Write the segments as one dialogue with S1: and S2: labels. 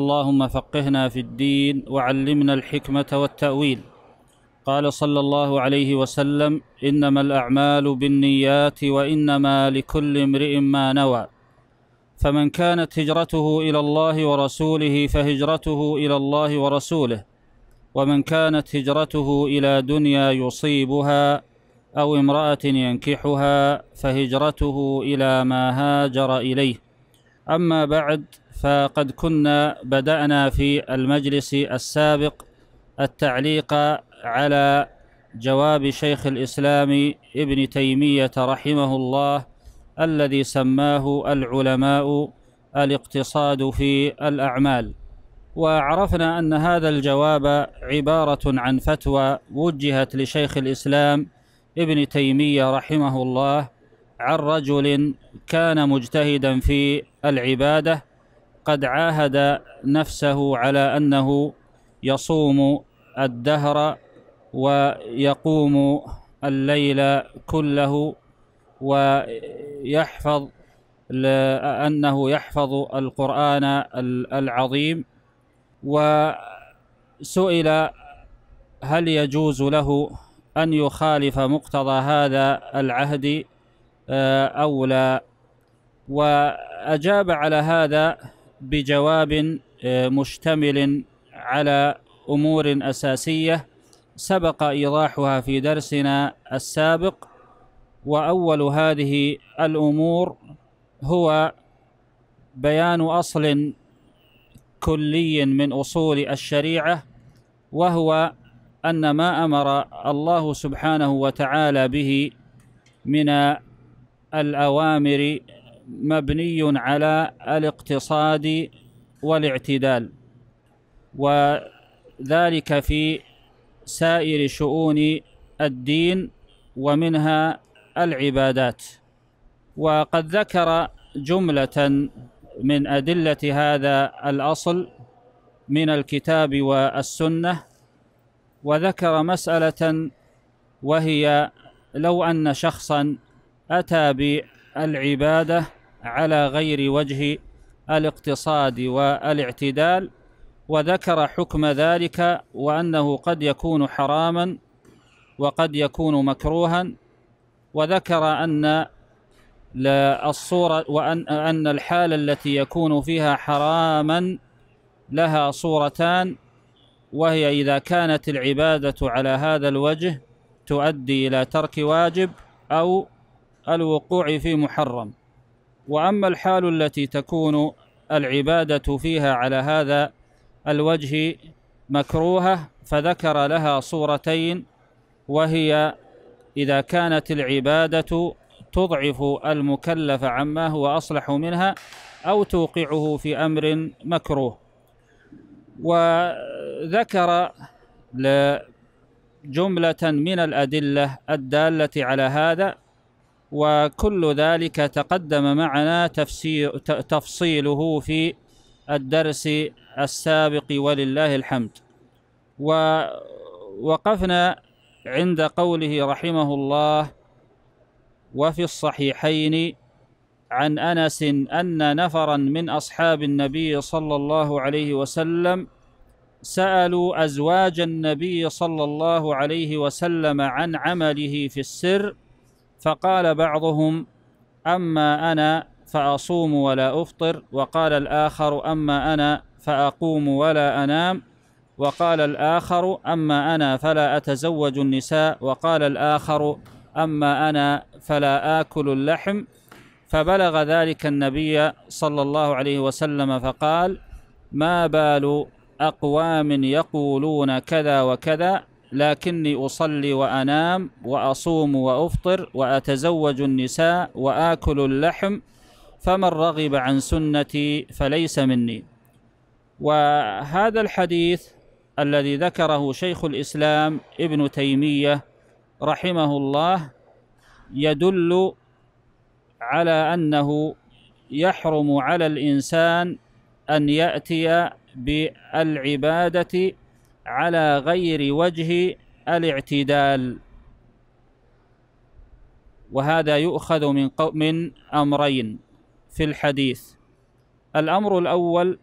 S1: اللهم فقهنا في الدين وعلمنا الحكمة والتأويل قال صلى الله عليه وسلم إنما الأعمال بالنيات وإنما لكل امرئ ما نوى فمن كانت هجرته إلى الله ورسوله فهجرته إلى الله ورسوله ومن كانت هجرته إلى دنيا يصيبها أو امرأة ينكحها فهجرته إلى ما هاجر إليه أما بعد فقد كنا بدأنا في المجلس السابق التعليق على جواب شيخ الإسلام ابن تيمية رحمه الله الذي سماه العلماء الاقتصاد في الأعمال وعرفنا أن هذا الجواب عبارة عن فتوى وجهت لشيخ الإسلام ابن تيمية رحمه الله عن رجل كان مجتهدا في العبادة قد عاهد نفسه على انه يصوم الدهر ويقوم الليل كله ويحفظ أنه يحفظ القرآن العظيم وسئل هل يجوز له أن يخالف مقتضى هذا العهد آه، أو لا وأجاب على هذا بجواب آه، مشتمل على امور اساسيه سبق ايضاحها في درسنا السابق واول هذه الامور هو بيان اصل كلي من اصول الشريعه وهو ان ما امر الله سبحانه وتعالى به من الاوامر مبني على الاقتصاد والاعتدال وذلك في سائر شؤون الدين ومنها العبادات وقد ذكر جملة من أدلة هذا الأصل من الكتاب والسنة وذكر مسألة وهي لو أن شخصا أتى بالعبادة على غير وجه الاقتصاد والاعتدال وذكر حكم ذلك وأنه قد يكون حراما وقد يكون مكروها وذكر أن الصورة وأن أن الحالة التي يكون فيها حراما لها صورتان وهي إذا كانت العبادة على هذا الوجه تؤدي إلى ترك واجب أو الوقوع في محرم وأما الحال التي تكون العبادة فيها على هذا الوجه مكروهة فذكر لها صورتين وهي إذا كانت العبادة تضعف المكلف عما هو أصلح منها أو توقعه في أمر مكروه وذكر جملة من الأدلة الدالة على هذا وكل ذلك تقدم معنا تفسير تفصيله في الدرس السابق ولله الحمد ووقفنا عند قوله رحمه الله وفي الصحيحين عن انس ان نفرا من اصحاب النبي صلى الله عليه وسلم سالوا ازواج النبي صلى الله عليه وسلم عن عمله في السر فقال بعضهم اما انا فاصوم ولا افطر وقال الاخر اما انا فاقوم ولا انام وقال الاخر اما انا فلا اتزوج النساء وقال الاخر اما انا فلا اكل اللحم فبلغ ذلك النبي صلى الله عليه وسلم فقال ما بال اقوام يقولون كذا وكذا لكني أصلي وأنام وأصوم وأفطر وأتزوج النساء وآكل اللحم فمن رغب عن سنتي فليس مني وهذا الحديث الذي ذكره شيخ الإسلام ابن تيمية رحمه الله يدل على أنه يحرم على الإنسان أن يأتي بالعبادة على غير وجه الاعتدال وهذا يؤخذ من من امرين في الحديث الامر الاول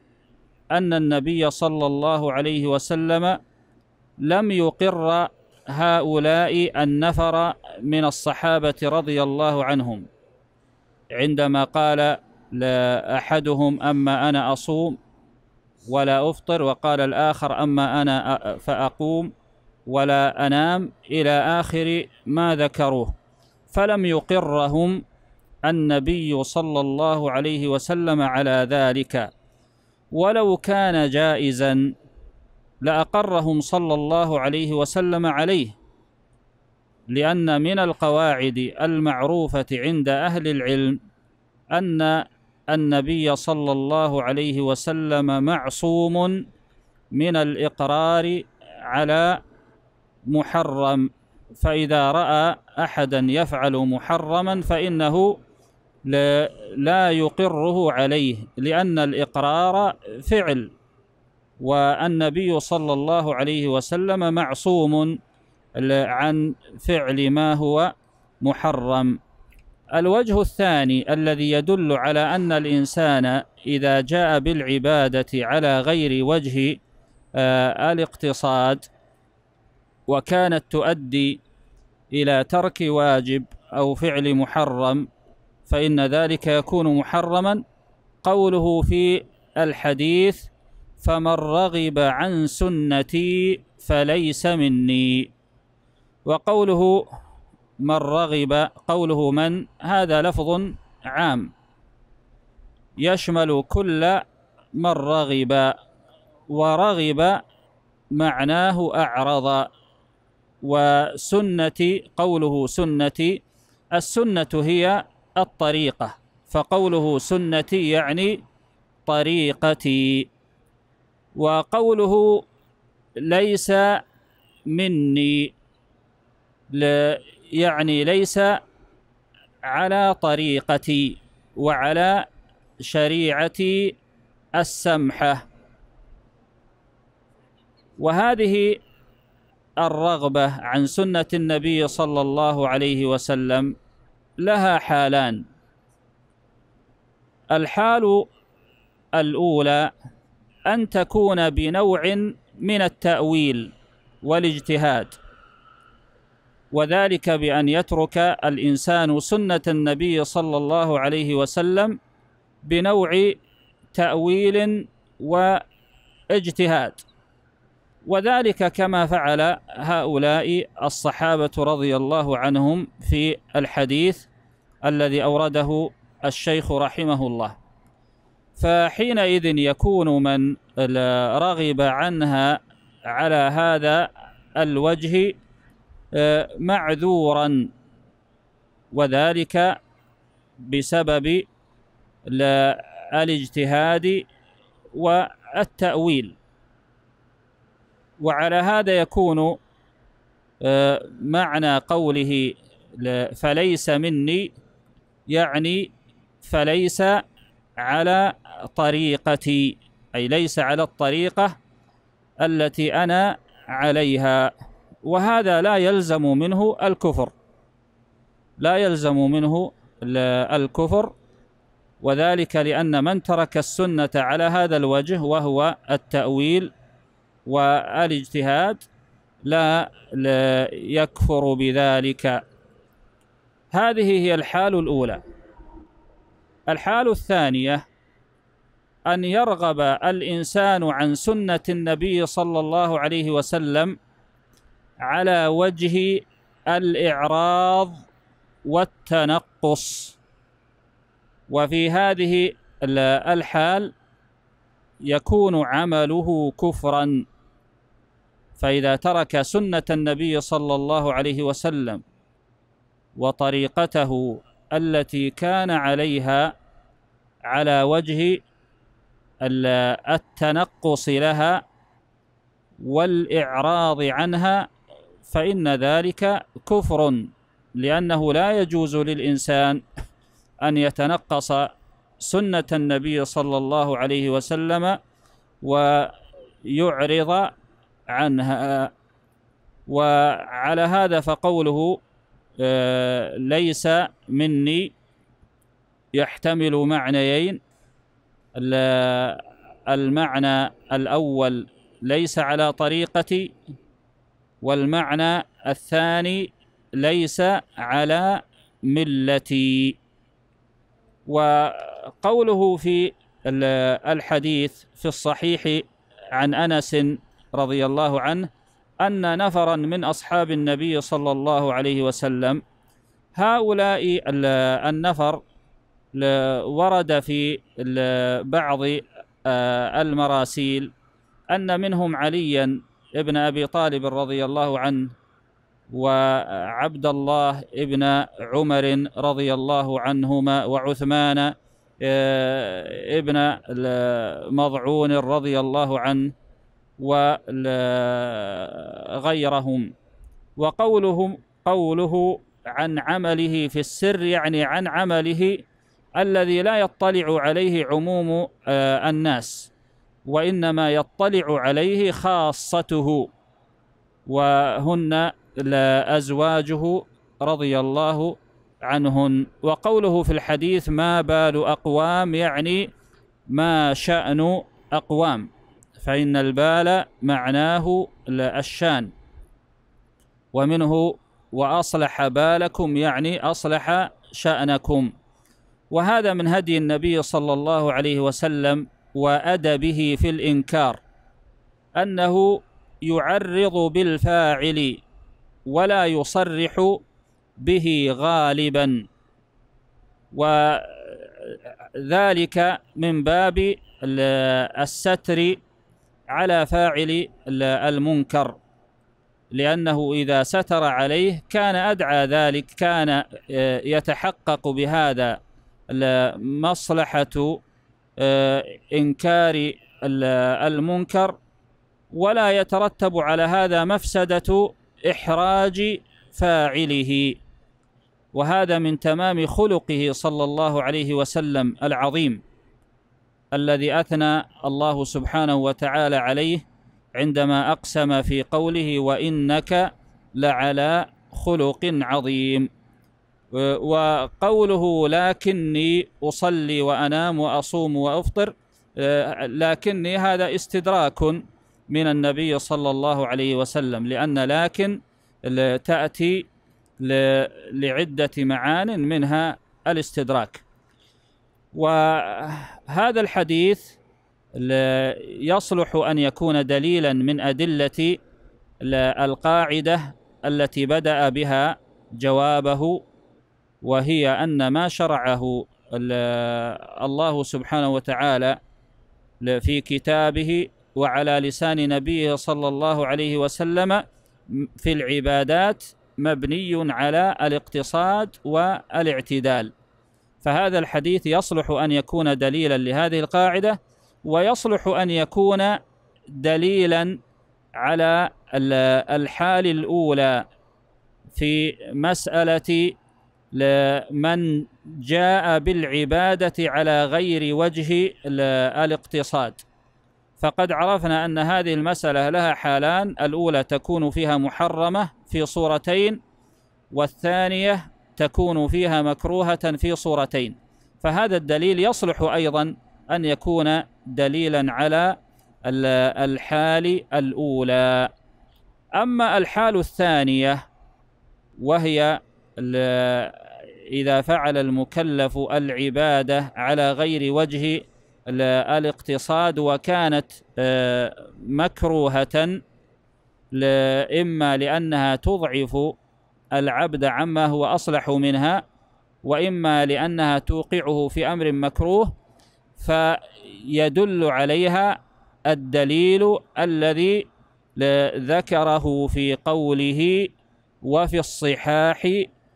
S1: ان النبي صلى الله عليه وسلم لم يقر هؤلاء النفر من الصحابه رضي الله عنهم عندما قال لا احدهم اما انا اصوم ولا أفطر وقال الآخر أما أنا فأقوم ولا أنام إلى آخر ما ذكروه فلم يقرهم النبي صلى الله عليه وسلم على ذلك ولو كان جائزا لأقرهم صلى الله عليه وسلم عليه لأن من القواعد المعروفة عند أهل العلم أن النبي صلى الله عليه وسلم معصوم من الإقرار على محرم فإذا رأى أحدا يفعل محرما فإنه لا يقره عليه لأن الإقرار فعل والنبي صلى الله عليه وسلم معصوم عن فعل ما هو محرم الوجه الثاني الذي يدل على أن الإنسان إذا جاء بالعبادة على غير وجه آه، الاقتصاد وكانت تؤدي إلى ترك واجب أو فعل محرم فإن ذلك يكون محرما قوله في الحديث فمن رغب عن سنتي فليس مني وقوله من رغب قوله من هذا لفظ عام يشمل كل من رغب ورغب معناه أعرض وسنتي قوله سنتي السنة هي الطريقة فقوله سنتي يعني طريقتي وقوله ليس مني يعني ليس على طريقتي وعلى شريعتي السمحة وهذه الرغبة عن سنة النبي صلى الله عليه وسلم لها حالان الحال الأولى أن تكون بنوع من التأويل والاجتهاد وذلك بأن يترك الإنسان سنة النبي صلى الله عليه وسلم بنوع تأويل واجتهاد وذلك كما فعل هؤلاء الصحابة رضي الله عنهم في الحديث الذي أورده الشيخ رحمه الله فحينئذ يكون من رغب عنها على هذا الوجه معذورا وذلك بسبب الاجتهاد والتأويل وعلى هذا يكون آه، معنى قوله فليس مني يعني فليس على طريقتي أي ليس على الطريقة التي أنا عليها وهذا لا يلزم منه الكفر لا يلزم منه الكفر وذلك لأن من ترك السنة على هذا الوجه وهو التأويل والاجتهاد لا, يكفر بذلك هذه هي الحال الأولى الحال الثانية أن يرغب الإنسان عن سنة النبي صلى الله عليه وسلم على وجه الإعراض والتنقص وفي هذه الحال يكون عمله كفرا فإذا ترك سنة النبي صلى الله عليه وسلم وطريقته التي كان عليها على وجه التنقص لها والإعراض عنها فإن ذلك كفر لأنه لا يجوز للإنسان أن يتنقص سنة النبي صلى الله عليه وسلم ويعرض عنها وعلى هذا فقوله آه، ليس مني يحتمل معنيين المعنى الأول ليس على طريقتي والمعنى الثاني ليس على ملتي وقوله في الحديث في الصحيح عن انس رضي الله عنه ان نفرا من اصحاب النبي صلى الله عليه وسلم هؤلاء النفر ورد في بعض آه، المراسيل ان منهم عليا ابن أبي طالب رضي الله عنه وعبد الله ابن عمر رضي الله عنهما وعثمان آه، ابن مضعون رضي الله عنه وغيرهم وقولهم قوله عن عمله في السر يعني عن عمله الذي لا يطلع عليه عموم آه، الناس وإنما يطلع عليه خاصته وهن أزواجه رضي الله عنهن وقوله في الحديث ما بال أقوام يعني ما شأن أقوام فإن البال معناه الشان ومنه وأصلح بالكم يعني أصلح شأنكم وهذا من هدي النبي صلى الله عليه وسلم وأدبه في الإنكار أنه يعرض بالفاعل ولا يصرح به غالبا وذلك من باب الستر على فاعل المنكر لأنه إذا ستر عليه كان أدعى ذلك كان آه، يتحقق بهذا مصلحة آه، إنكار المنكر ولا يترتب على هذا مفسدة إحراج فاعله وهذا من تمام خلقه صلى الله عليه وسلم العظيم الذي أثنى الله سبحانه وتعالى عليه عندما أقسم في قوله وإنك لعلى خلق عظيم وقوله لكني أصلي وأنام وأصوم وأفطر آه، لكني هذا استدراك من النبي صلى الله عليه وسلم لأن لكن تأتي لعدة معان منها الاستدراك وهذا الحديث يصلح أن يكون دليلا من أدلة القاعدة التي بدأ بها جوابه وهي أن ما شرعه الله سبحانه وتعالى في كتابه وعلى لسان نبيه صلى الله عليه وسلم في العبادات مبني على الاقتصاد والاعتدال فهذا الحديث يصلح أن يكون دليلا لهذه القاعدة ويصلح أن يكون دليلا على الحال الأولى في مسألة من جاء بالعبادة على غير وجه الاقتصاد فقد عرفنا أن هذه المسألة لها حالان الأولى تكون فيها محرمة في صورتين والثانية تكون فيها مكروهة في صورتين فهذا الدليل يصلح أيضا أن يكون دليلا على الحال الأولى أما الحال الثانية وهي إذا فعل المكلف العبادة على غير وجه الاقتصاد وكانت آه، مكروهة إما لأنها تضعف العبد عما هو أصلح منها وإما لأنها توقعه في أمر مكروه فيدل عليها الدليل الذي ذكره في قوله وفي الصحاح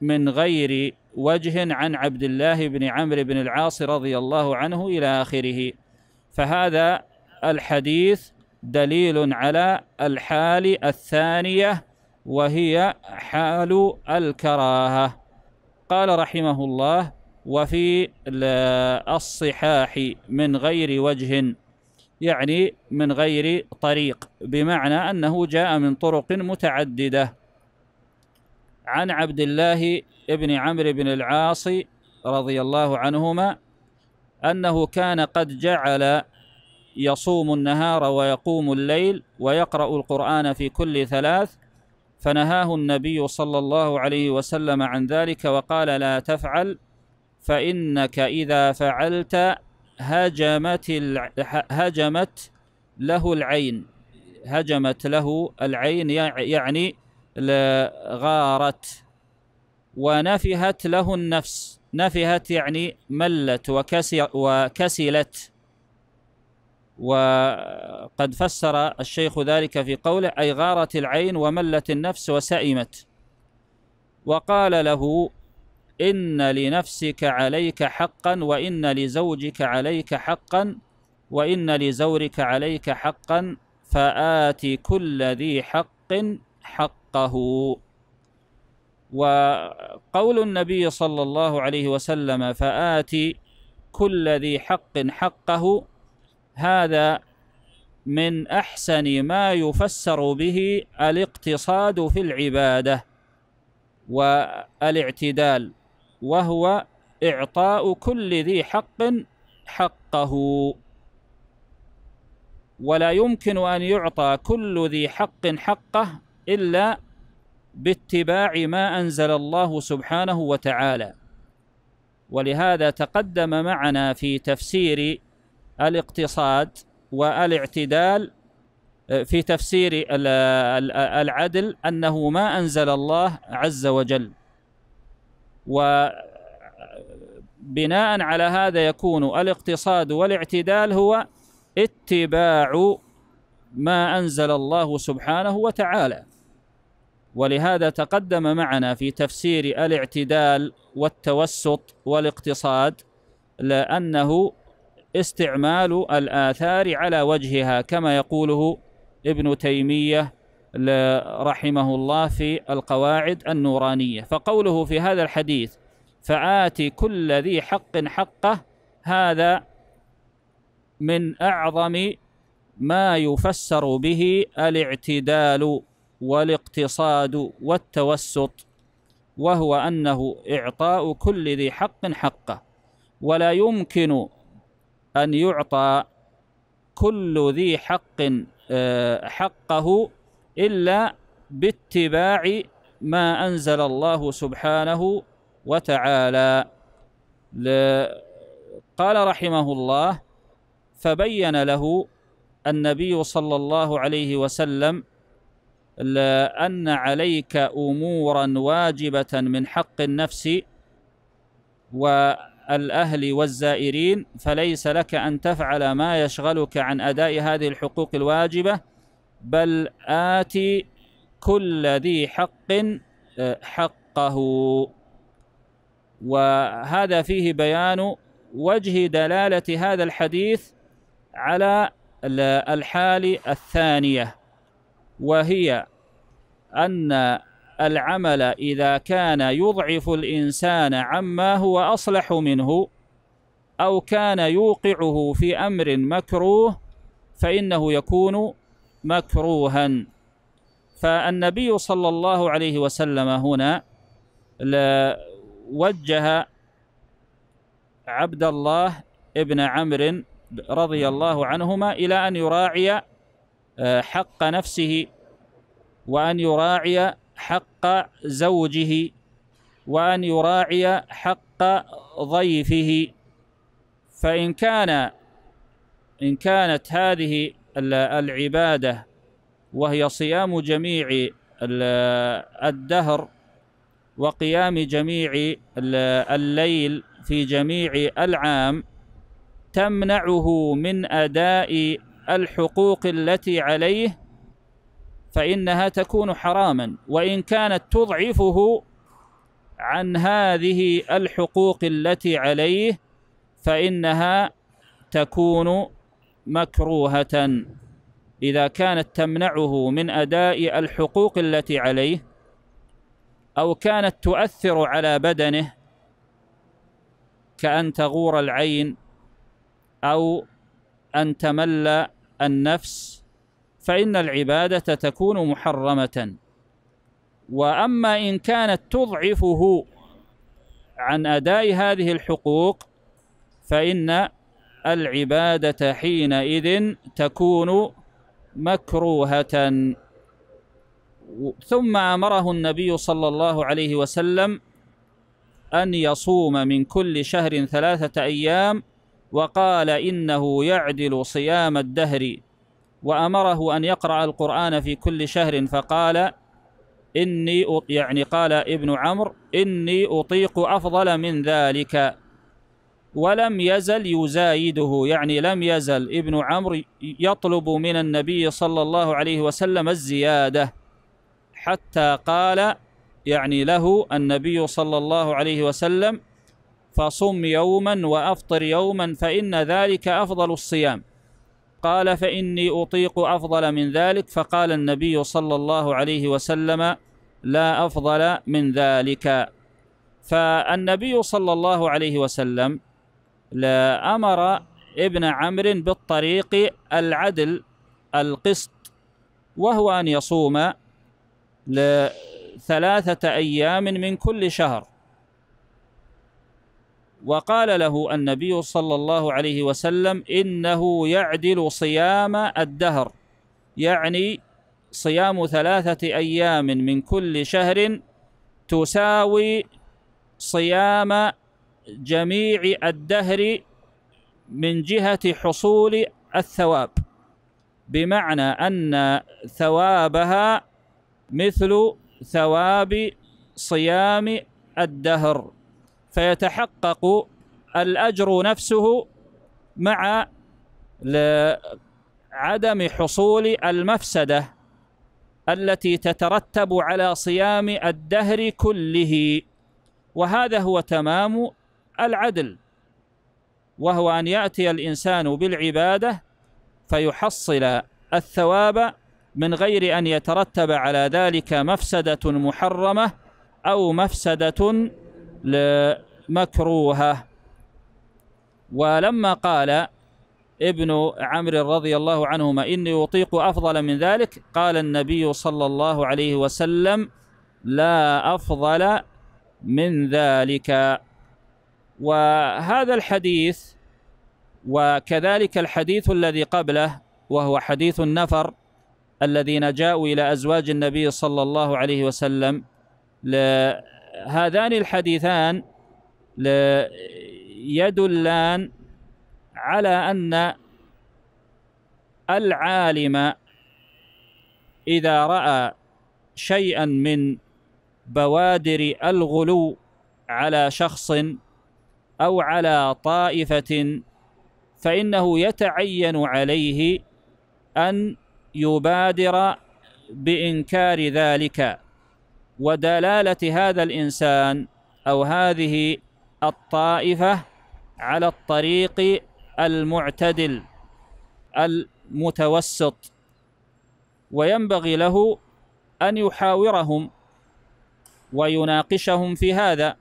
S1: من غير وجه عن عبد الله بن عمرو بن العاص رضي الله عنه إلى آخره فهذا الحديث دليل على الحال الثانية وهي حال الكراهة قال رحمه الله وفي الصحاح من غير وجه يعني من غير طريق بمعنى أنه جاء من طرق متعددة عن عبد الله بن عمرو بن العاص رضي الله عنهما أنه كان قد جعل يصوم النهار ويقوم الليل ويقرأ القرآن في كل ثلاث فنهاه النبي صلى الله عليه وسلم عن ذلك وقال لا تفعل فإنك إذا فعلت هجمت هجمت له العين هجمت له العين يعني لغارت ونفهت له النفس نفهت يعني ملت وكسر وكسلت وقد فسر الشيخ ذلك في قوله أي غارت العين وملت النفس وسئمت وقال له إن لنفسك عليك حقا وإن لزوجك عليك حقا وإن لزورك عليك حقا فآت كل ذي حق حق حقه وقول النبي صلى الله عليه وسلم فآت كل ذي حق حقه هذا من أحسن ما يفسر به الاقتصاد في العبادة والاعتدال وهو إعطاء كل ذي حق حقه ولا يمكن أن يعطى كل ذي حق حقه إلا باتباع ما أنزل الله سبحانه وتعالى ولهذا تقدم معنا في تفسير الاقتصاد والاعتدال في تفسير العدل أنه ما أنزل الله عز وجل وبناء على هذا يكون الاقتصاد والاعتدال هو اتباع ما أنزل الله سبحانه وتعالى ولهذا تقدم معنا في تفسير الاعتدال والتوسط والاقتصاد لأنه استعمال الآثار على وجهها كما يقوله ابن تيمية رحمه الله في القواعد النورانية فقوله في هذا الحديث فآتي كل ذي حق حقه هذا من أعظم ما يفسر به الاعتدال والاقتصاد والتوسط وهو أنه إعطاء كل ذي حق حقه ولا يمكن أن يعطى كل ذي حق آه، حقه إلا باتباع ما أنزل الله سبحانه وتعالى قال رحمه الله فبين له النبي صلى الله عليه وسلم أن عليك أمورا واجبة من حق النفس والأهل والزائرين فليس لك أن تفعل ما يشغلك عن أداء هذه الحقوق الواجبة بل آتي كل ذي حق آه، حقه وهذا فيه بيان وجه دلالة هذا الحديث على الحال الثانية وهي أن العمل إذا كان يضعف الإنسان عما هو أصلح منه أو كان يوقعه في أمر مكروه فإنه يكون مكروها فالنبي صلى الله عليه وسلم هنا وجه عبد الله ابن عمرو رضي الله عنهما إلى أن يراعي آه، حق نفسه وأن يراعي حق زوجه وأن يراعي حق ضيفه فإن كان إن كانت هذه العبادة وهي صيام جميع الدهر وقيام جميع الليل في جميع العام تمنعه من أداء الحقوق التي عليه فإنها تكون حراما وإن كانت تضعفه عن هذه الحقوق التي عليه فإنها تكون مكروهة إذا كانت تمنعه من أداء الحقوق التي عليه أو كانت تؤثر على بدنه كأن تغور العين أو أن تمل النفس فإن العبادة تكون محرمة وأما إن كانت تضعفه عن أداء هذه الحقوق فإن العبادة حينئذ تكون مكروهة ثم أمره النبي صلى الله عليه وسلم أن يصوم من كل شهر ثلاثة أيام وقال إنه يعدل صيام الدهر وأمره أن يقرأ القرآن في كل شهر فقال إني يعني قال ابن عمرو إني أطيق أفضل من ذلك ولم يزل يزايده يعني لم يزل ابن عمرو يطلب من النبي صلى الله عليه وسلم الزيادة حتى قال يعني له النبي صلى الله عليه وسلم فصم يوما وأفطر يوما فإن ذلك أفضل الصيام قال فإني أطيق أفضل من ذلك فقال النبي صلى الله عليه وسلم لا أفضل من ذلك فالنبي صلى الله عليه وسلم لا أمر ابن عمرو بالطريق العدل القسط وهو أن يصوم ثلاثة أيام من كل شهر وقال له النبي صلى الله عليه وسلم إنه يعدل صيام الدهر يعني صيام ثلاثة أيام من كل شهر تساوي صيام جميع الدهر من جهة حصول الثواب بمعنى أن ثوابها مثل ثواب صيام الدهر فيتحقق الأجر نفسه مع عدم حصول المفسدة التي تترتب على صيام الدهر كله وهذا هو تمام العدل وهو أن يأتي الإنسان بالعبادة فيحصل الثواب من غير أن يترتب على ذلك مفسدة محرمة أو مفسدة مكروهة ولما قال ابن عمرو رضي الله عنهما إني أطيق أفضل من ذلك قال النبي صلى الله عليه وسلم لا أفضل من ذلك وهذا الحديث وكذلك الحديث الذي قبله وهو حديث النفر الذين جاءوا إلى أزواج النبي صلى الله عليه وسلم هذان الحديثان يدلان على أن العالم إذا رأى شيئا من بوادر الغلو على شخص أو على طائفة فإنه يتعين عليه أن يبادر بإنكار ذلك ودلالة هذا الإنسان أو هذه الطائفة على الطريق المعتدل المتوسط وينبغي له أن يحاورهم ويناقشهم في هذا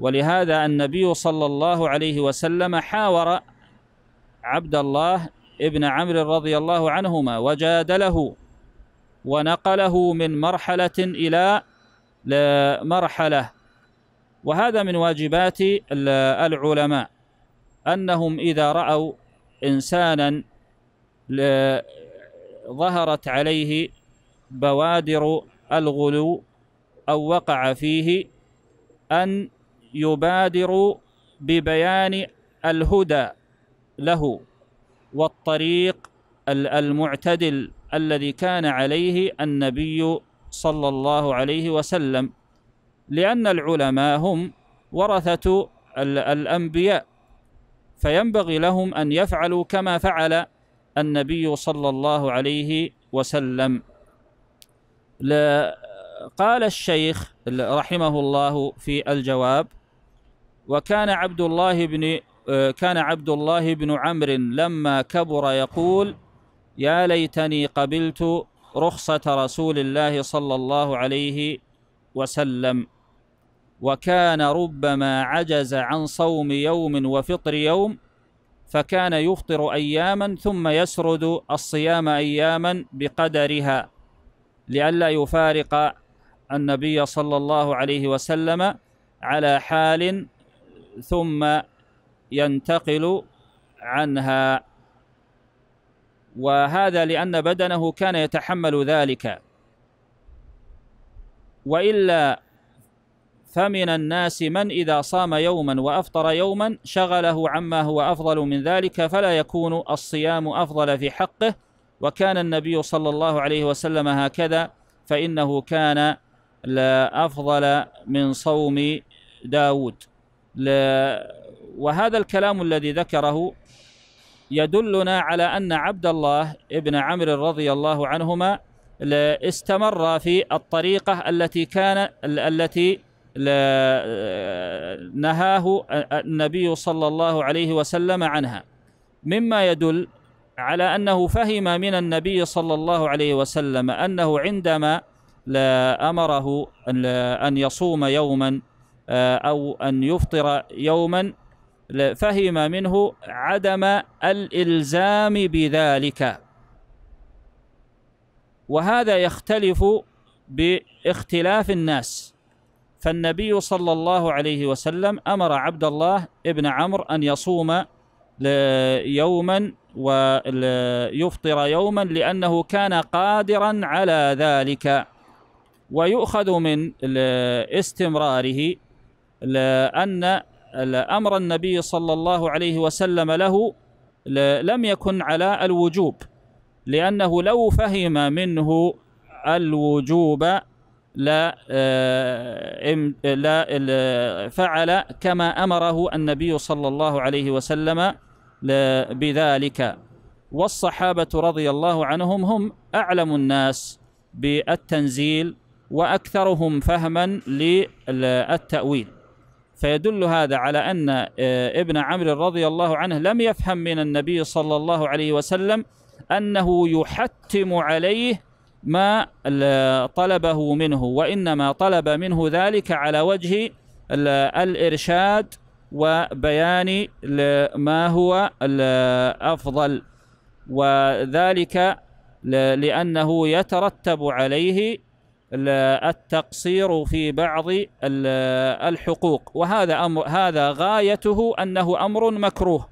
S1: ولهذا النبي صلى الله عليه وسلم حاور عبد الله ابن عمرو رضي الله عنهما وجادله ونقله من مرحلة إلى مرحلة وهذا من واجبات العلماء أنهم إذا رأوا إنسانا ظهرت عليه بوادر الغلو أو وقع فيه أن يبادروا ببيان الهدى له والطريق المعتدل الذي كان عليه النبي صلى الله عليه وسلم لأن العلماء هم ورثة الأنبياء فينبغي لهم أن يفعلوا كما فعل النبي صلى الله عليه وسلم قال الشيخ رحمه الله في الجواب وكان عبد الله بن كان عبد الله بن عمرو لما كبر يقول يا ليتني قبلت رخصة رسول الله صلى الله عليه وسلم وكان ربما عجز عن صوم يوم وفطر يوم فكان يفطر اياما ثم يسرد الصيام اياما بقدرها لئلا يفارق النبي صلى الله عليه وسلم على حال ثم ينتقل عنها وهذا لان بدنه كان يتحمل ذلك وإلا فمن الناس من إذا صام يوما وأفطر يوما شغله عما هو أفضل من ذلك فلا يكون الصيام أفضل في حقه وكان النبي صلى الله عليه وسلم هكذا فإنه كان لا أفضل من صوم داود وهذا الكلام الذي ذكره يدلنا على أن عبد الله ابن عمرو رضي الله عنهما استمر في الطريقة التي كان التي نهاه النبي صلى الله عليه وسلم عنها مما يدل على أنه فهم من النبي صلى الله عليه وسلم أنه عندما لا أمره أن يصوم يوما آه، أو أن يفطر يوما فهم منه عدم الإلزام بذلك وهذا يختلف باختلاف الناس فالنبي صلى الله عليه وسلم أمر عبد الله ابن عمرو أن يصوم يوما ويفطر يوما لأنه كان قادرا على ذلك ويؤخذ من استمراره أن أمر النبي صلى الله عليه وسلم له لم يكن على الوجوب لأنه لو فهم منه الوجوب لا آه، لا فعل كما أمره النبي صلى الله عليه وسلم بذلك والصحابة رضي الله عنهم هم أعلم الناس بالتنزيل وأكثرهم فهما للتأويل فيدل هذا على أن آه، ابن عمرو رضي الله عنه لم يفهم من النبي صلى الله عليه وسلم أنه يحتم عليه ما طلبه منه وإنما طلب منه ذلك على وجه الإرشاد وبيان ما هو الأفضل وذلك لأنه يترتب عليه التقصير في بعض الحقوق وهذا أمر هذا غايته أنه أمر مكروه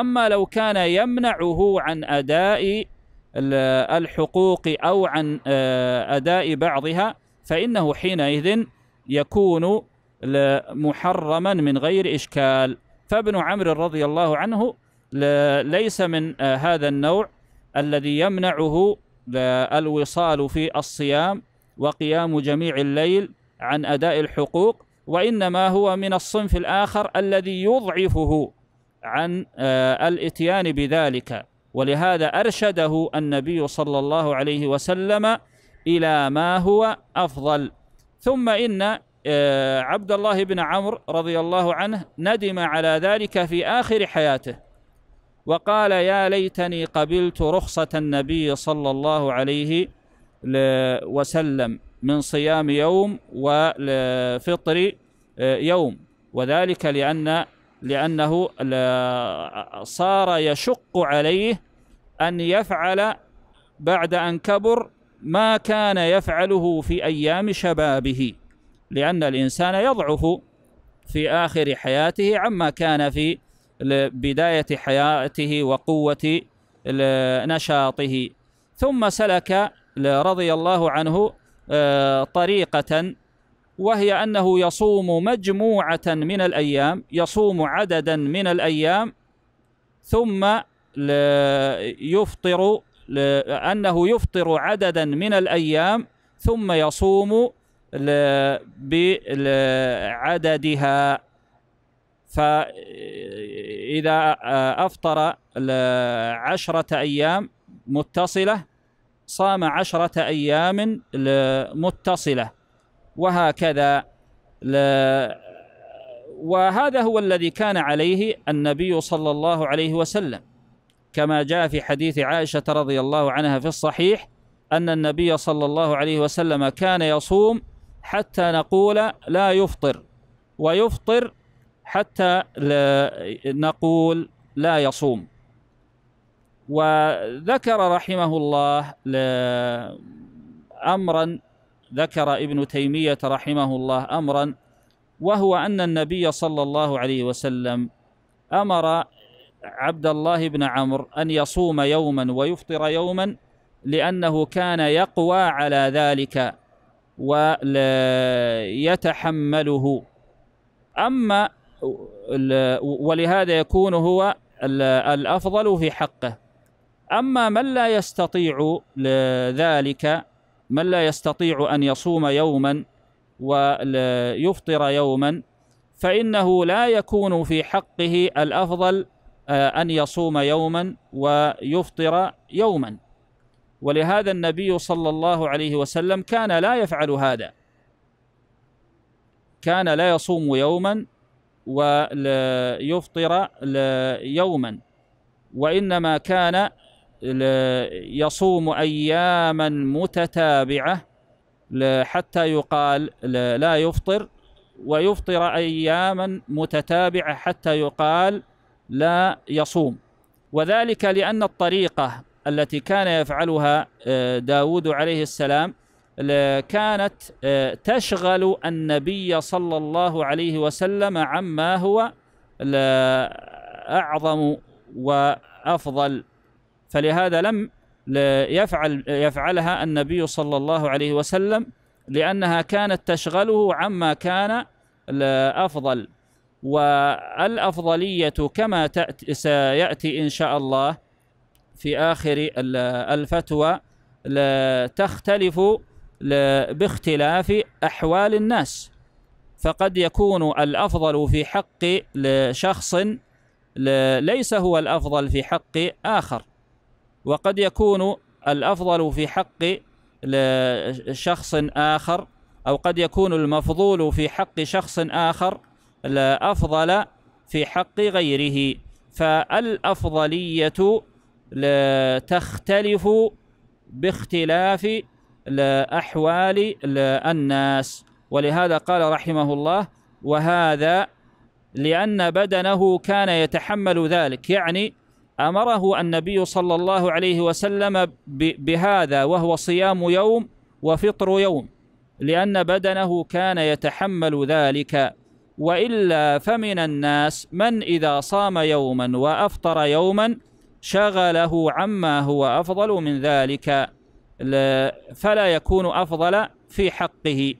S1: أما لو كان يمنعه عن أداء الحقوق أو عن آه، أداء بعضها فإنه حينئذ يكون محرما من غير إشكال فابن عمرو رضي الله عنه ليس من آه، هذا النوع الذي يمنعه الوصال في الصيام وقيام جميع الليل عن أداء الحقوق وإنما هو من الصنف الآخر الذي يضعفه عن آه، الاتيان بذلك ولهذا أرشده النبي صلى الله عليه وسلم إلى ما هو أفضل ثم إن آه، عبد الله بن عمرو رضي الله عنه ندم على ذلك في آخر حياته وقال يا ليتني قبلت رخصة النبي صلى الله عليه وسلم من صيام يوم وفطر آه، يوم وذلك لأن لأنه صار يشق عليه أن يفعل بعد أن كبر ما كان يفعله في أيام شبابه لأن الإنسان يضعف في آخر حياته عما كان في بداية حياته وقوة نشاطه ثم سلك رضي الله عنه آه، طريقة وهي أنه يصوم مجموعة من الأيام يصوم عددا من الأيام ثم يفطر أنه يفطر عددا من الأيام ثم يصوم بعددها فإذا أفطر عشرة أيام متصلة صام عشرة أيام متصلة وهكذا وهذا هو الذي كان عليه النبي صلى الله عليه وسلم كما جاء في حديث عائشة رضي الله عنها في الصحيح أن النبي صلى الله عليه وسلم كان يصوم حتى نقول لا يفطر ويفطر حتى لا نقول لا يصوم وذكر رحمه الله أمرا ذكر ابن تيمية رحمه الله أمرا وهو أن النبي صلى الله عليه وسلم أمر عبد الله بن عمرو أن يصوم يوما ويفطر يوما لأنه كان يقوى على ذلك ويتحمله أما ولهذا يكون هو الأفضل في حقه أما من لا يستطيع ذلك من لا يستطيع أن يصوم يوما ويفطر يوما فإنه لا يكون في حقه الأفضل آه، أن يصوم يوما ويفطر يوما ولهذا النبي صلى الله عليه وسلم كان لا يفعل هذا كان لا يصوم يوما ويفطر يوما وإنما كان يصوم أياما متتابعة حتى يقال لا يفطر ويفطر أياما متتابعة حتى يقال لا يصوم وذلك لأن الطريقة التي كان يفعلها آه، داود عليه السلام كانت آه، تشغل النبي صلى الله عليه وسلم عما هو أعظم وأفضل فلهذا لم يفعل يفعلها النبي صلى الله عليه وسلم لأنها كانت تشغله عما كان أفضل والأفضلية كما تأتي سيأتي إن شاء الله في آخر الفتوى تختلف باختلاف أحوال الناس فقد يكون الأفضل في حق شخص ليس هو الأفضل في حق آخر وقد يكون الأفضل في حق شخص آخر أو قد يكون المفضول في حق شخص آخر أفضل في حق غيره فالأفضلية تختلف باختلاف أحوال الناس ولهذا قال رحمه الله وهذا لأن بدنه كان يتحمل ذلك يعني امره النبي صلى الله عليه وسلم بهذا وهو صيام يوم وفطر يوم لان بدنه كان يتحمل ذلك والا فمن الناس من اذا صام يوما وافطر يوما شغله عما هو افضل من ذلك فلا يكون افضل في حقه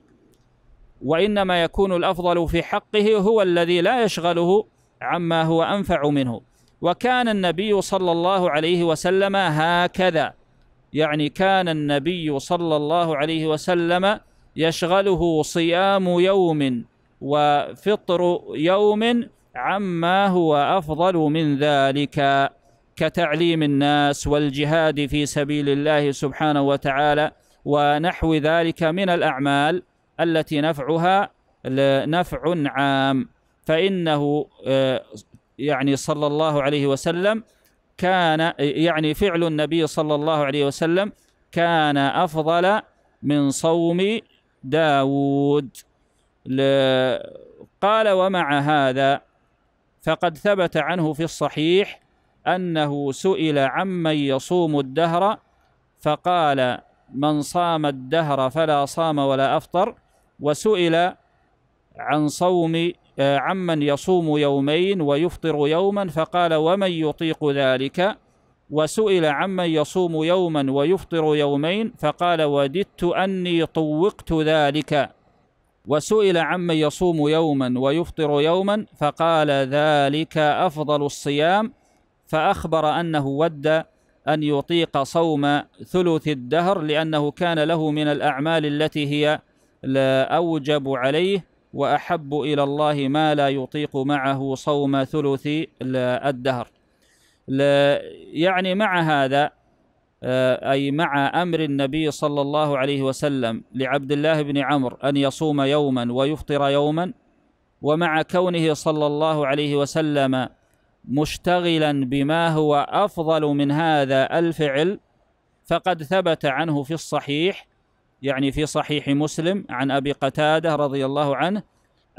S1: وانما يكون الافضل في حقه هو الذي لا يشغله عما هو انفع منه وكان النبي صلى الله عليه وسلم هكذا يعني كان النبي صلى الله عليه وسلم يشغله صيام يوم وفطر يوم عما هو أفضل من ذلك كتعليم الناس والجهاد في سبيل الله سبحانه وتعالى ونحو ذلك من الأعمال التي نفعها نفع عام فإنه آه، يعني صلى الله عليه وسلم كان يعني فعل النبي صلى الله عليه وسلم كان أفضل من صوم داود قال ومع هذا فقد ثبت عنه في الصحيح أنه سئل عمن يصوم الدهر فقال من صام الدهر فلا صام ولا أفطر وسئل عن صوم آه، عمن يصوم يومين ويفطر يوما فقال ومن يطيق ذلك وسئل عمن يصوم يوما ويفطر يومين فقال وددت أني طوقت ذلك وسئل عمن يصوم يوما ويفطر يوما فقال ذلك أفضل الصيام فأخبر أنه ود أن يطيق صوم ثلث الدهر لأنه كان له من الأعمال التي هي لا أوجب عليه وأحب إلى الله ما لا يطيق معه صوم ثلث الدهر يعني مع هذا آه، أي مع أمر النبي صلى الله عليه وسلم لعبد الله بن عمرو أن يصوم يوما ويفطر يوما ومع كونه صلى الله عليه وسلم مشتغلا بما هو أفضل من هذا الفعل فقد ثبت عنه في الصحيح يعني في صحيح مسلم عن أبي قتادة رضي الله عنه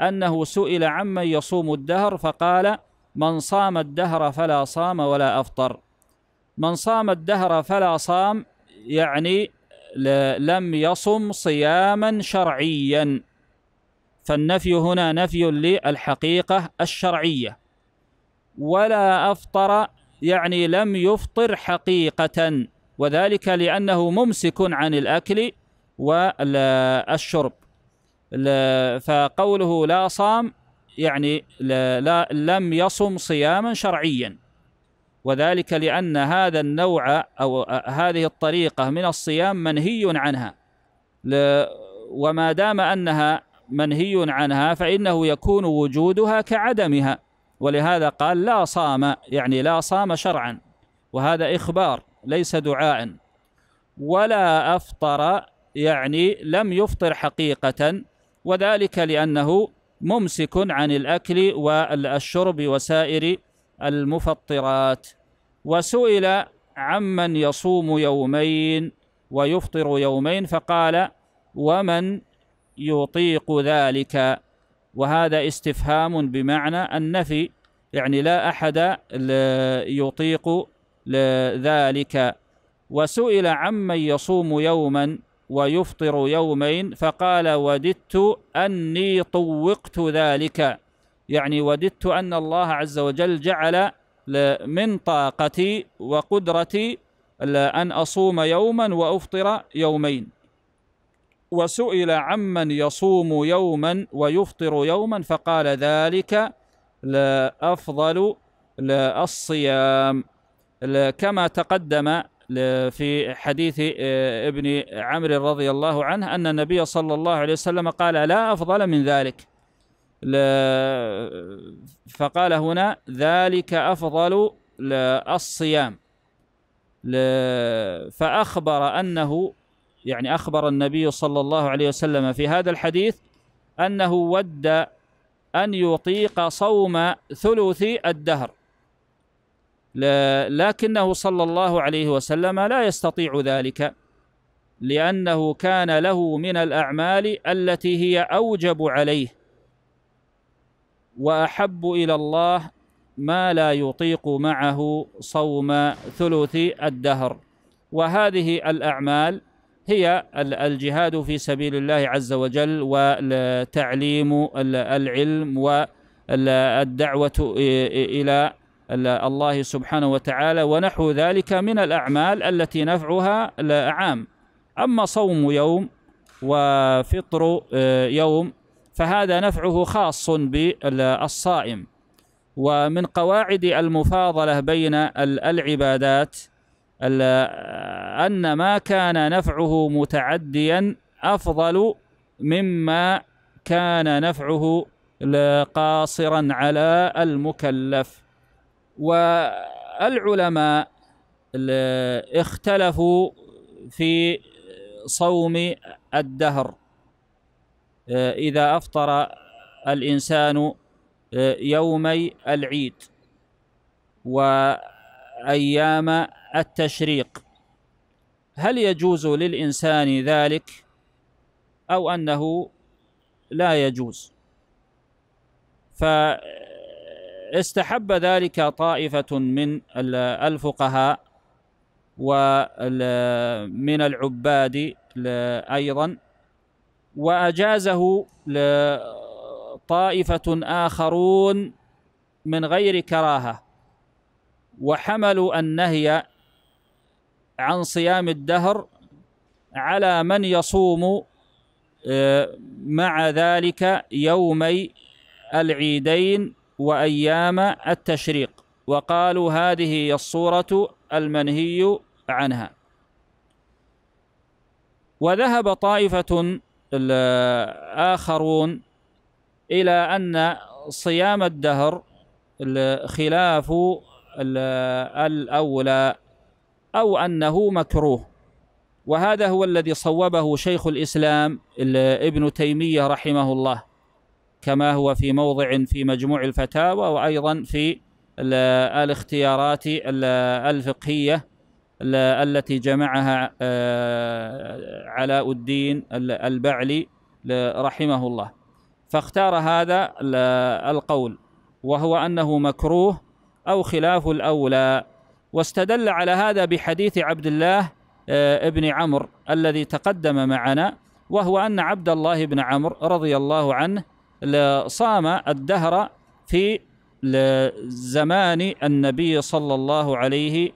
S1: أنه سئل عمن يصوم الدهر فقال من صام الدهر فلا صام ولا أفطر من صام الدهر فلا صام يعني لم يصم صياما شرعيا فالنفي هنا نفي للحقيقة الشرعية ولا أفطر يعني لم يفطر حقيقة وذلك لأنه ممسك عن الأكل والشرب فقوله لا صام يعني لا لم يصم صياما شرعيا وذلك لأن هذا النوع أو هذه الطريقة من الصيام منهي عنها وما دام أنها منهي عنها فإنه يكون وجودها كعدمها ولهذا قال لا صام يعني لا صام شرعا وهذا إخبار ليس دعاء ولا أفطر يعني لم يفطر حقيقة وذلك لأنه ممسك عن الأكل والشرب وسائر المفطرات وسئل عمن يصوم يومين ويفطر يومين فقال ومن يطيق ذلك وهذا استفهام بمعنى النفي يعني لا أحد يطيق ذلك وسئل عمن يصوم يوما ويفطر يومين فقال وددت أني طوقت ذلك يعني وددت أن الله عز وجل جعل من طاقتي وقدرتي أن أصوم يوما وأفطر يومين وسئل عمن يصوم يوما ويفطر يوما فقال ذلك لا أفضل لا الصيام كما تقدم في حديث آه، ابن عمرو رضي الله عنه أن النبي صلى الله عليه وسلم قال لا أفضل من ذلك فقال هنا ذلك أفضل الصيام فأخبر أنه يعني أخبر النبي صلى الله عليه وسلم في هذا الحديث أنه ود أن يطيق صوم ثلث الدهر لكنه صلى الله عليه وسلم لا يستطيع ذلك لأنه كان له من الأعمال التي هي أوجب عليه وأحب إلى الله ما لا يطيق معه صوم ثلث الدهر وهذه الأعمال هي الجهاد في سبيل الله عز وجل وتعليم العلم والدعوة إلى الله سبحانه وتعالى ونحو ذلك من الأعمال التي نفعها عام أما صوم يوم وفطر آه، يوم فهذا نفعه خاص بالصائم ومن قواعد المفاضلة بين العبادات أن ما كان نفعه متعديا أفضل مما كان نفعه قاصرا على المكلف والعلماء اختلفوا في صوم الدهر آه، إذا أفطر الإنسان آه، يومي العيد وأيام التشريق هل يجوز للإنسان ذلك أو أنه لا يجوز ف استحب ذلك طائفة من الفقهاء ومن العباد أيضا وأجازه طائفة آخرون من غير كراهة وحملوا النهي عن صيام الدهر على من يصوم آه، مع ذلك يومي العيدين وأيام التشريق وقالوا هذه هي الصورة المنهي عنها وذهب طائفة آخرون إلى أن صيام الدهر خلاف الأولى أو أنه مكروه وهذا هو الذي صوبه شيخ الإسلام ابن تيمية رحمه الله كما هو في موضع في مجموع الفتاوى وأيضا في الاختيارات الفقهية التي جمعها آه، علاء الدين البعلي رحمه الله فاختار هذا القول وهو أنه مكروه أو خلاف الأولى واستدل على هذا بحديث عبد الله آه، ابن عمرو الذي تقدم معنا وهو أن عبد الله بن عمرو رضي الله عنه صام الدهر في زمان النبي صلى الله عليه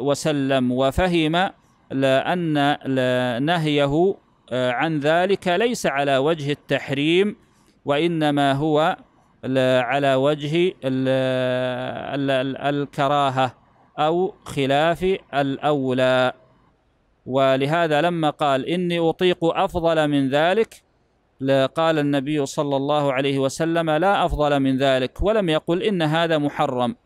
S1: وسلم وفهم أن نهيه آه، عن ذلك ليس على وجه التحريم وإنما هو على وجه الكراهة أو خلاف الأولى ولهذا لما قال إني أطيق أفضل من ذلك قال النبي صلى الله عليه وسلم لا أفضل من ذلك ولم يقل إن هذا محرم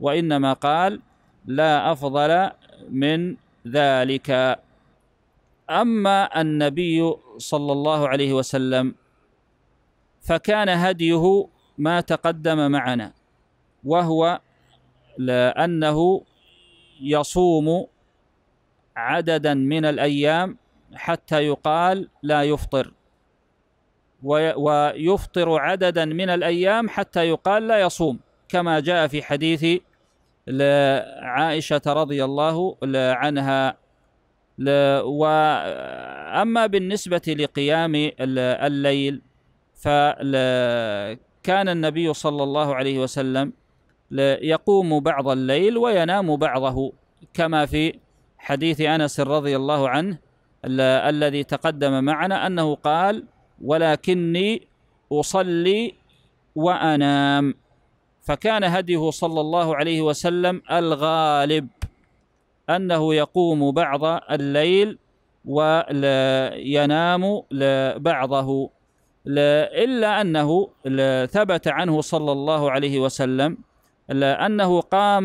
S1: وإنما قال لا أفضل من ذلك أما النبي صلى الله عليه وسلم فكان هديه ما تقدم معنا وهو أنه يصوم عددا من الأيام حتى يقال لا يفطر ويفطر عددا من الايام حتى يقال لا يصوم كما جاء في حديث عائشه رضي الله عنها واما بالنسبه لقيام الليل فكان النبي صلى الله عليه وسلم يقوم بعض الليل وينام بعضه كما في حديث انس رضي الله عنه الذي تقدم معنا انه قال ولكني أصلي وأنام فكان هديه صلى الله عليه وسلم الغالب أنه يقوم بعض الليل وينام بعضه إلا أنه ثبت عنه صلى الله عليه وسلم أنه قام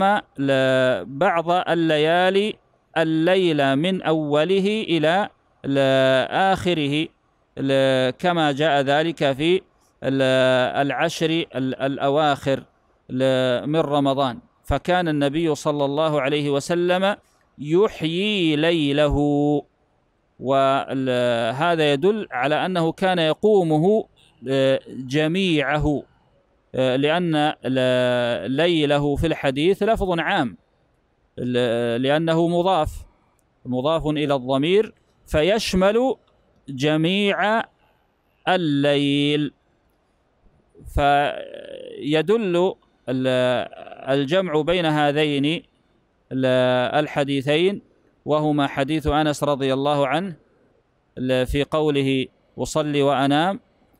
S1: بعض الليالي الليل من أوله إلى آخره كما جاء ذلك في العشر الأواخر من رمضان فكان النبي صلى الله عليه وسلم يحيي ليله وهذا يدل على أنه كان يقومه آه، جميعه آه، لأن ليله في الحديث لفظ عام لأنه مضاف مضاف إلى الضمير فيشمل جميع الليل فيدل الجمع بين هذين الحديثين وهما حديث أنس رضي الله عنه في قوله أصلي وأنام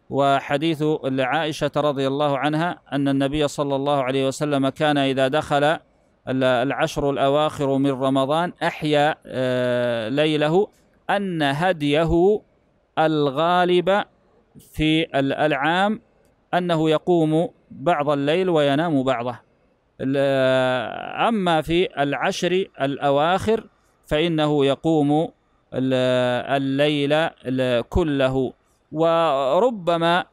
S1: وحديث عائشة رضي الله عنها أن النبي صلى الله عليه وسلم كان إذا دخل العشر الأواخر من رمضان أحيا آه، ليله أن هديه الغالب في العام أنه يقوم بعض الليل وينام بعضه أما في العشر الأواخر فإنه يقوم الليل كله وربما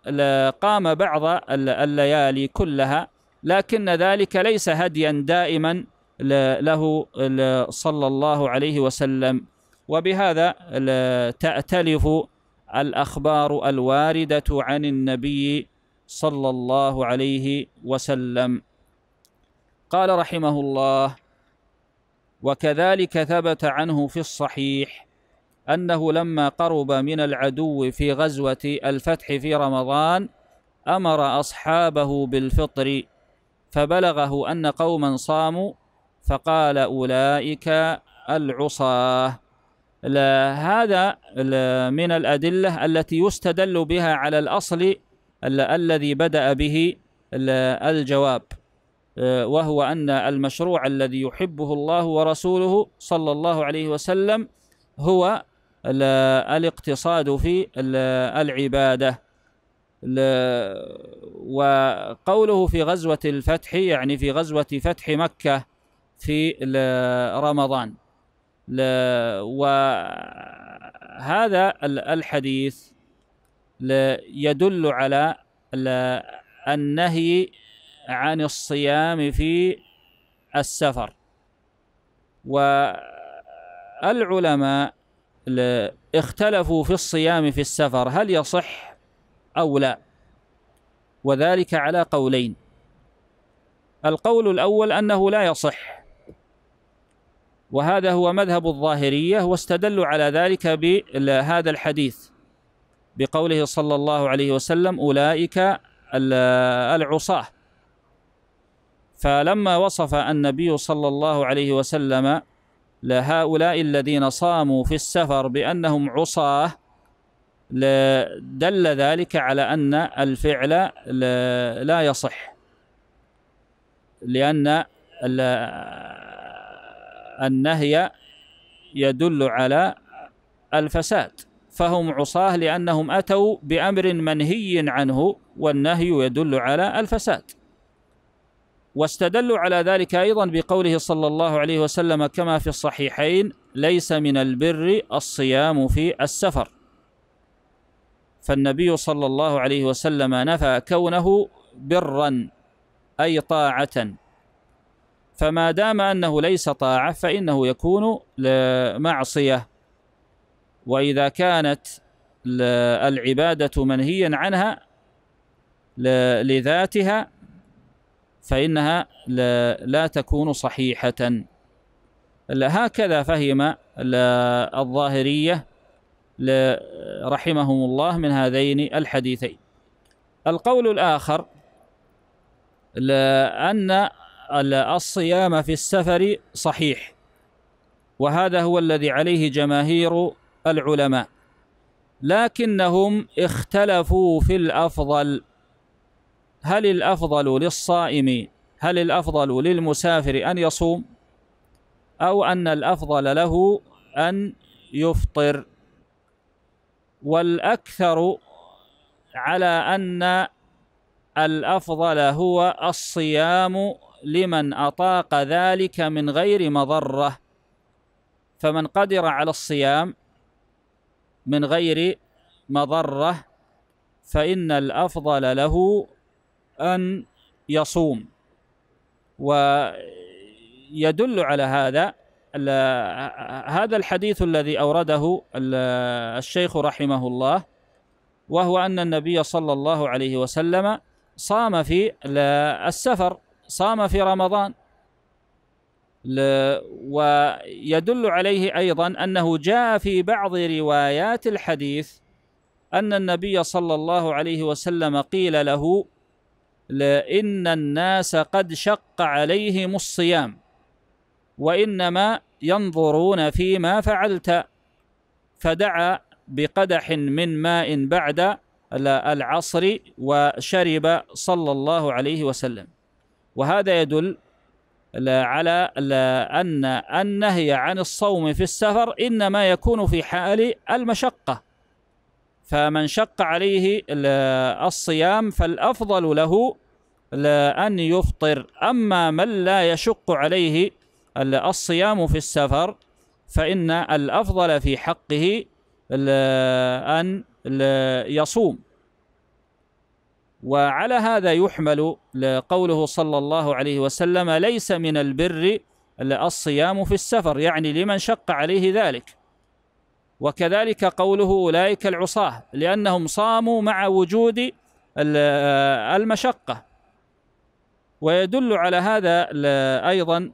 S1: قام بعض الليالي كلها لكن ذلك ليس هديا دائما له صلى الله عليه وسلم وبهذا تأتلف الأخبار الواردة عن النبي صلى الله عليه وسلم قال رحمه الله وكذلك ثبت عنه في الصحيح أنه لما قرب من العدو في غزوة الفتح في رمضان أمر أصحابه بالفطر فبلغه أن قوما صاموا فقال أولئك العصاه هذا من الأدلة التي يستدل بها على الأصل الذي بدأ به الجواب آه، وهو أن المشروع الذي يحبه الله ورسوله صلى الله عليه وسلم هو الاقتصاد في العبادة وقوله في غزوة الفتح يعني في غزوة فتح مكة في رمضان وهذا الحديث يدل على النهي عن الصيام في السفر والعلماء اختلفوا في الصيام في السفر هل يصح أو لا وذلك على قولين القول الأول أنه لا يصح وهذا هو مذهب الظاهرية واستدلوا على ذلك بهذا الحديث بقوله صلى الله عليه وسلم أولئك العصاة فلما وصف النبي صلى الله عليه وسلم لهؤلاء الذين صاموا في السفر بأنهم عصاه دل ذلك على أن الفعل لا يصح لأن النهي يدل على الفساد فهم عصاه لأنهم أتوا بأمر منهي عنه والنهي يدل على الفساد واستدلوا على ذلك أيضا بقوله صلى الله عليه وسلم كما في الصحيحين ليس من البر الصيام في السفر فالنبي صلى الله عليه وسلم نفى كونه برا أي طاعة فما دام أنه ليس طاعة فإنه يكون معصية وإذا كانت العبادة منهيا عنها لذاتها فإنها لا تكون صحيحة هكذا فهم الظاهرية رحمهم الله من هذين الحديثين القول الآخر أن الصيام في السفر صحيح وهذا هو الذي عليه جماهير العلماء لكنهم اختلفوا في الافضل هل الافضل للصائم هل الافضل للمسافر ان يصوم او ان الافضل له ان يفطر والاكثر على ان الافضل هو الصيام لمن أطاق ذلك من غير مضرة فمن قدر على الصيام من غير مضرة فإن الأفضل له أن يصوم ويدل على هذا هذا الحديث الذي أورده الشيخ رحمه الله وهو أن النبي صلى الله عليه وسلم صام في السفر صام في رمضان ويدل عليه ايضا انه جاء في بعض روايات الحديث ان النبي صلى الله عليه وسلم قيل له ان الناس قد شق عليهم الصيام وانما ينظرون فيما فعلت فدعا بقدح من ماء بعد العصر وشرب صلى الله عليه وسلم وهذا يدل على أن النهي عن الصوم في السفر إنما يكون في حال المشقة فمن شق عليه الصيام فالأفضل له أن يفطر أما من لا يشق عليه الصيام في السفر فإن الأفضل في حقه أن يصوم وعلى هذا يحمل قوله صلى الله عليه وسلم ليس من البر الصيام في السفر يعني لمن شق عليه ذلك وكذلك قوله أولئك العصاة لأنهم صاموا مع وجود المشقة ويدل على هذا أيضا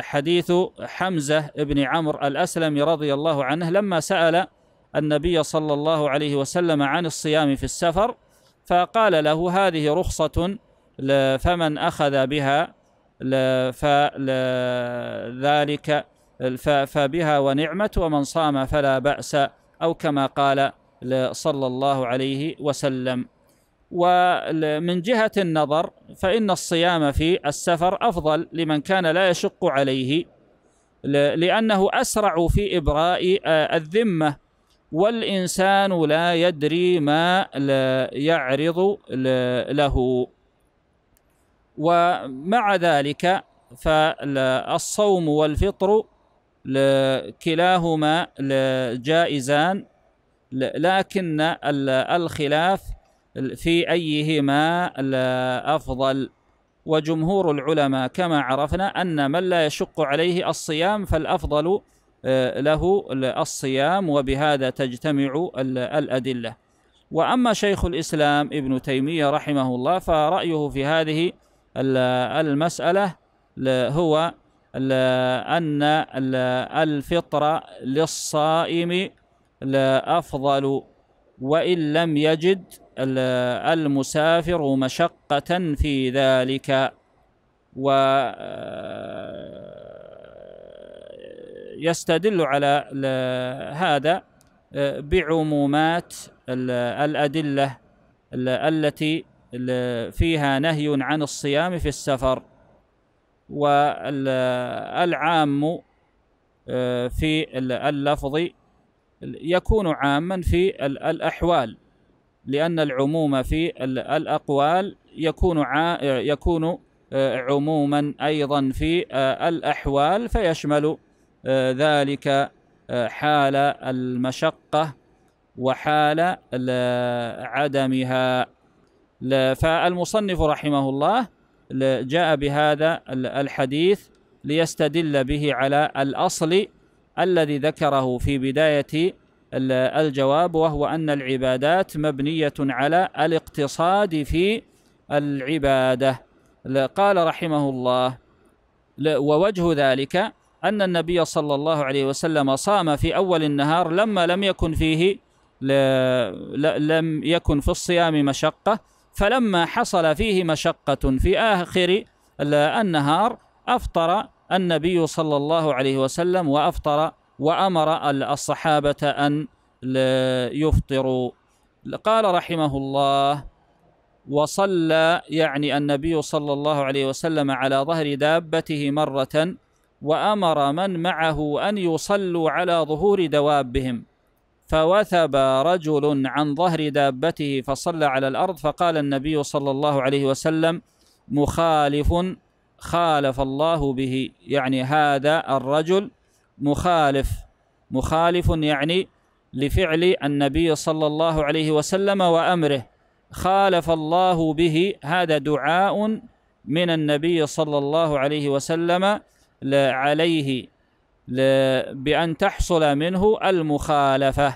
S1: حديث حمزة بن عمرو الأسلم رضي الله عنه لما سأل النبي صلى الله عليه وسلم عن الصيام في السفر فقال له هذه رخصة فمن أخذ بها فذلك فبها ونعمة ومن صام فلا بأس أو كما قال صلى الله عليه وسلم ومن جهة النظر فإن الصيام في السفر أفضل لمن كان لا يشق عليه لأنه أسرع في إبراء آه، الذمة والإنسان لا يدري ما لا يعرض له ومع ذلك فالصوم والفطر كلاهما جائزان لكن الخلاف في أيهما أفضل وجمهور العلماء كما عرفنا أن من لا يشق عليه الصيام فالأفضل آه، له الصيام وبهذا تجتمع الأدلة وأما شيخ الإسلام ابن تيمية رحمه الله فرأيه في هذه المسألة هو أن الفطر للصائم أفضل وإن لم يجد المسافر مشقة في ذلك و يستدل على هذا آه، بعمومات الأدلة التي فيها نهي عن الصيام في السفر والعام آه، في اللفظ يكون عاما في الأحوال لأن العموم في الأقوال يكون يكون آه، عموما أيضا في الأحوال فيشمل ذلك آه، حال المشقة وحال عدمها فالمصنف رحمه الله جاء بهذا الحديث ليستدل به على الأصل الذي ذكره في بداية الجواب وهو أن العبادات مبنية على الاقتصاد في العبادة قال رحمه الله ووجه ذلك أن النبي صلى الله عليه وسلم صام في أول النهار لما لم يكن فيه لم يكن في الصيام مشقة فلما حصل فيه مشقة في آخر النهار أفطر النبي صلى الله عليه وسلم وأفطر وأمر الصحابة أن يفطروا قال رحمه الله وصلى يعني النبي صلى الله عليه وسلم على ظهر دابته مرة وامر من معه ان يصلوا على ظهور دوابهم فوثب رجل عن ظهر دابته فصلى على الارض فقال النبي صلى الله عليه وسلم مخالف خالف الله به يعني هذا الرجل مخالف مخالف يعني لفعل النبي صلى الله عليه وسلم وامره خالف الله به هذا دعاء من النبي صلى الله عليه وسلم عليه بأن تحصل منه المخالفة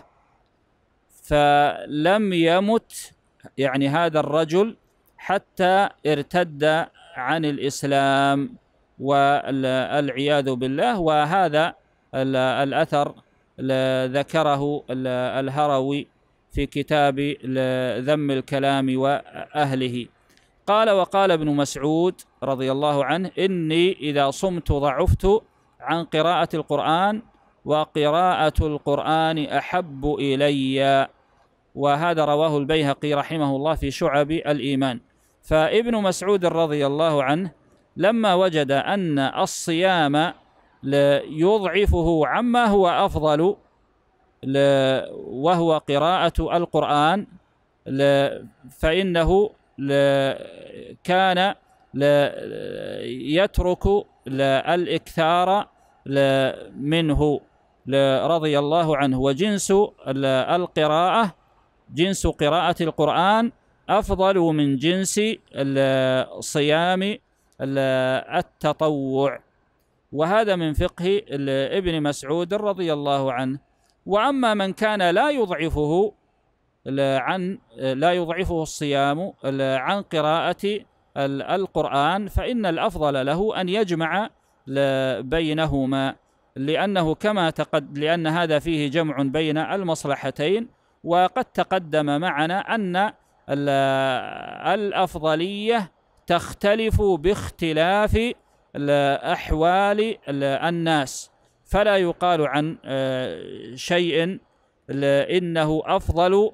S1: فلم يمت يعني هذا الرجل حتى ارتد عن الإسلام والعياذ بالله وهذا الأثر ذكره الهروي في كتاب ذم الكلام وأهله قال وقال ابن مسعود رضي الله عنه إني إذا صمت ضعفت عن قراءة القرآن وقراءة القرآن أحب إلي وهذا رواه البيهقي رحمه الله في شعب الإيمان فابن مسعود رضي الله عنه لما وجد أن الصيام يضعفه عما هو أفضل وهو قراءة القرآن فإنه كان يترك الاكثار منه رضي الله عنه وجنس القراءة جنس قراءة القرآن أفضل من جنس صيام التطوع وهذا من فقه ابن مسعود رضي الله عنه وأما من كان لا يضعفه عن لا يضعفه الصيام عن قراءة القرآن فإن الأفضل له أن يجمع بينهما لأنه كما تقد لأن هذا فيه جمع بين المصلحتين وقد تقدم معنا أن الأفضلية تختلف باختلاف أحوال الناس فلا يقال عن آه، شيء إنه أفضل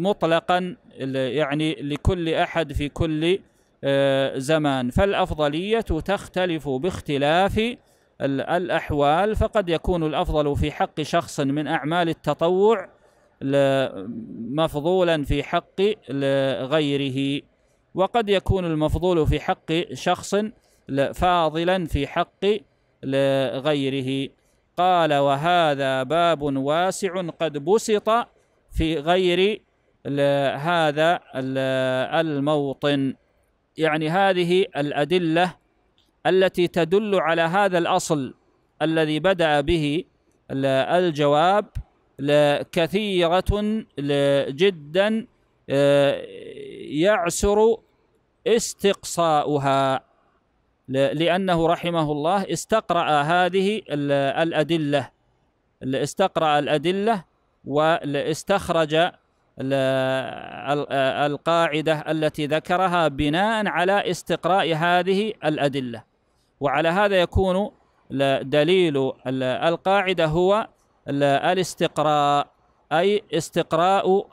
S1: مطلقا يعني لكل أحد في كل آه، زمان فالأفضلية تختلف باختلاف الأحوال فقد يكون الأفضل في حق شخص من أعمال التطوع مفضولا في حق غيره وقد يكون المفضول في حق شخص فاضلا في حق غيره قال وهذا باب واسع قد بسط في غير هذا الموطن يعني هذه الأدلة التي تدل على هذا الأصل الذي بدأ به الجواب كثيرة جدا آه، يعسر استقصاؤها لأنه رحمه الله استقرأ هذه الأدلة استقرأ الأدلة واستخرج القاعدة التي ذكرها بناء على استقراء هذه الأدلة وعلى هذا يكون دليل القاعدة هو الاستقراء أي استقراء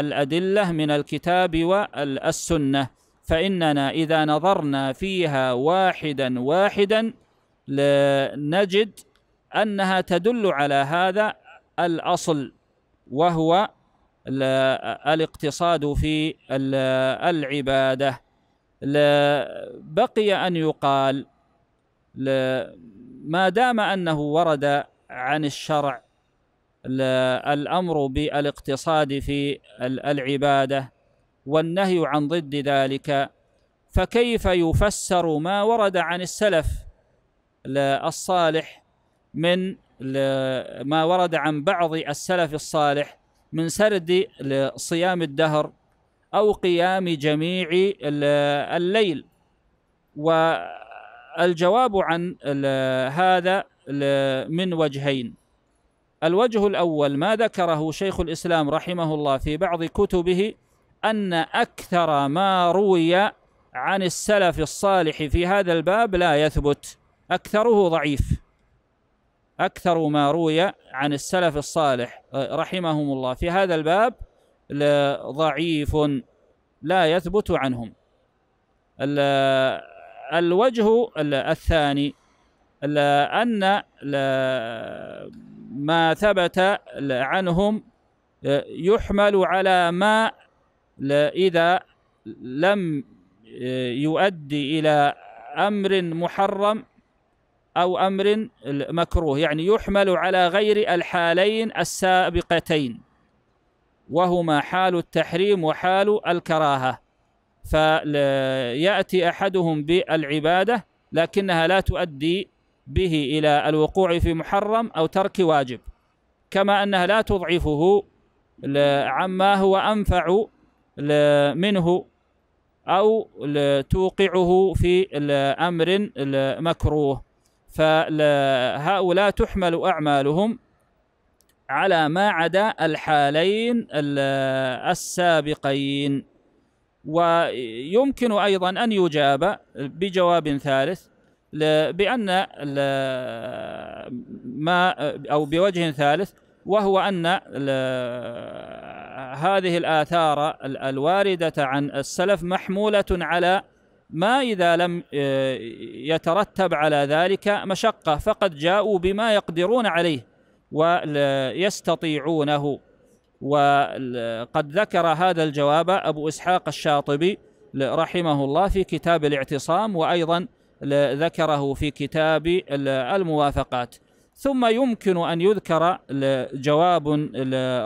S1: الأدلة من الكتاب والسنة فإننا إذا نظرنا فيها واحدا واحدا لنجد أنها تدل على هذا الأصل وهو الاقتصاد في العبادة بقي أن يقال ما دام أنه ورد عن الشرع الأمر بالاقتصاد في العبادة والنهي عن ضد ذلك فكيف يفسر ما ورد عن السلف الصالح من ما ورد عن بعض السلف الصالح من سرد صيام الدهر أو قيام جميع الليل والجواب عن هذا من وجهين الوجه الأول ما ذكره شيخ الإسلام رحمه الله في بعض كتبه أن أكثر ما روي عن السلف الصالح في هذا الباب لا يثبت أكثره ضعيف أكثر ما روي عن السلف الصالح رحمهم الله في هذا الباب ضعيف لا يثبت عنهم الوجه الثاني أن ما ثبت عنهم آه، يحمل على ما إذا لم آه، يؤدي إلى أمر محرم أو أمر مكروه يعني يحمل على غير الحالين السابقتين وهما حال التحريم وحال الكراهة فيأتي أحدهم بالعبادة لكنها لا تؤدي به إلى الوقوع في محرم أو ترك واجب كما أنها لا تضعفه عما هو أنفع منه أو توقعه في أمر مكروه فهؤلاء تحمل أعمالهم على ما عدا الحالين السابقين ويمكن أيضا أن يجاب بجواب ثالث بأن ما أو بوجه ثالث وهو أن هذه الآثار الواردة عن السلف محمولة على ما إذا لم آه، يترتب على ذلك مشقة فقد جاءوا بما يقدرون عليه ويستطيعونه وقد ذكر هذا الجواب أبو إسحاق الشاطبي رحمه الله في كتاب الاعتصام وأيضا ذكره في كتاب الموافقات ثم يمكن أن يذكر جواب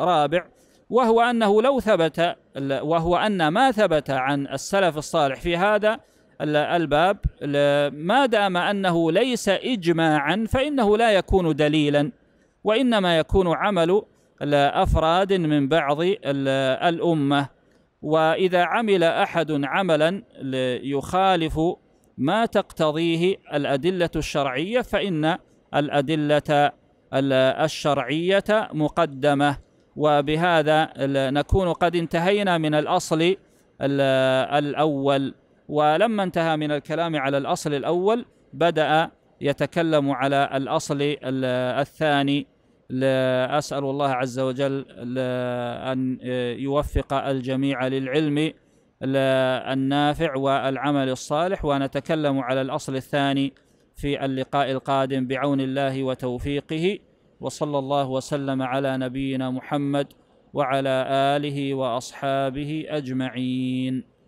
S1: رابع وهو أنه لو ثبت وهو أن ما ثبت عن السلف الصالح في هذا الباب ما دام أنه ليس إجماعا فإنه لا يكون دليلا وإنما يكون عمل أفراد من بعض الأمة وإذا عمل أحد عملا يخالف ما تقتضيه الأدلة الشرعية فإن الأدلة الشرعية مقدمة وبهذا نكون قد انتهينا من الأصل الأول ولما انتهى من الكلام على الأصل الأول بدأ يتكلم على الأصل الثاني أسأل الله عز وجل أن يوفق الجميع للعلم النافع والعمل الصالح ونتكلم على الأصل الثاني في اللقاء القادم بعون الله وتوفيقه وصلى الله وسلم على نبينا محمد وعلى آله وأصحابه أجمعين